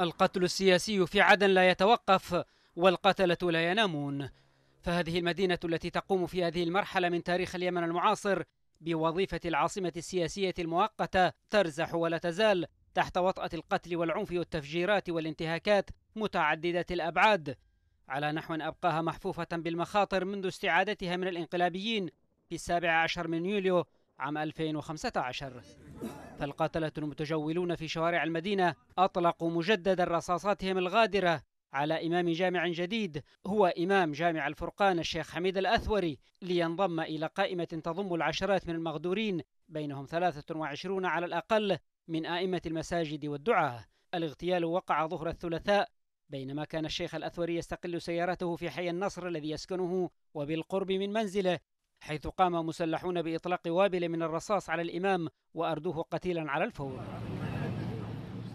القتل السياسي في عدن لا يتوقف والقتلة لا ينامون فهذه المدينة التي تقوم في هذه المرحلة من تاريخ اليمن المعاصر بوظيفة العاصمة السياسية المؤقتة ترزح ولا تزال تحت وطأة القتل والعنف والتفجيرات والانتهاكات متعددة الأبعاد على نحو أبقاها محفوفة بالمخاطر منذ استعادتها من الانقلابيين في السابع عشر من يوليو عام 2015 فالقتلة المتجولون في شوارع المدينة أطلقوا مجددا رصاصاتهم الغادرة على إمام جامع جديد هو إمام جامع الفرقان الشيخ حميد الأثوري لينضم إلى قائمة تضم العشرات من المغدورين بينهم 23 على الأقل من آئمة المساجد والدعاة الاغتيال وقع ظهر الثلاثاء بينما كان الشيخ الأثوري يستقل سيارته في حي النصر الذي يسكنه وبالقرب من منزله حيث قام مسلحون بإطلاق وابل من الرصاص على الإمام وأردوه قتيلا على الفور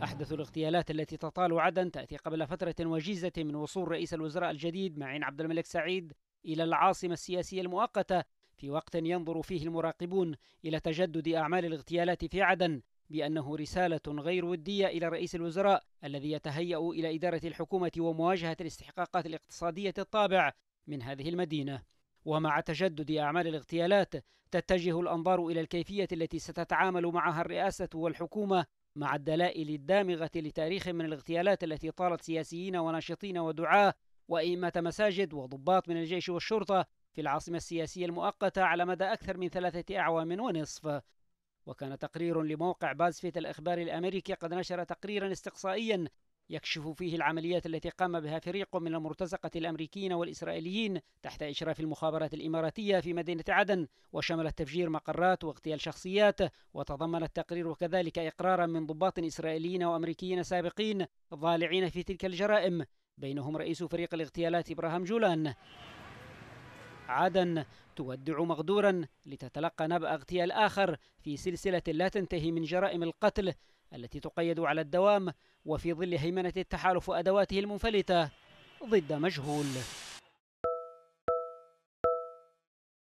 أحدث الاغتيالات التي تطال عدن تأتي قبل فترة وجيزة من وصول رئيس الوزراء الجديد معين عبد الملك سعيد إلى العاصمة السياسية المؤقتة في وقت ينظر فيه المراقبون إلى تجدد أعمال الاغتيالات في عدن بأنه رسالة غير ودية إلى رئيس الوزراء الذي يتهيأ إلى إدارة الحكومة ومواجهة الاستحقاقات الاقتصادية الطابع من هذه المدينة ومع تجدد أعمال الاغتيالات تتجه الأنظار إلى الكيفية التي ستتعامل معها الرئاسة والحكومة مع الدلائل الدامغة لتاريخ من الاغتيالات التي طالت سياسيين وناشطين ودعاة وأئمة مساجد وضباط من الجيش والشرطة في العاصمة السياسية المؤقتة على مدى أكثر من ثلاثة أعوام ونصف وكان تقرير لموقع بازفيت الإخبار الأمريكي قد نشر تقريرا استقصائيا يكشف فيه العمليات التي قام بها فريق من المرتزقة الأمريكيين والإسرائيليين تحت إشراف المخابرات الإماراتية في مدينة عدن وشملت تفجير مقرات واغتيال شخصيات وتضمن التقرير وكذلك إقرارا من ضباط إسرائيليين وأمريكيين سابقين ضالعين في تلك الجرائم بينهم رئيس فريق الاغتيالات إبراهام جولان عدن تودع مغدورا لتتلقى نبأ اغتيال آخر في سلسلة لا تنتهي من جرائم القتل التي تقيد على الدوام وفي ظل هيمنة التحالف وأدواته المنفلتة ضد مجهول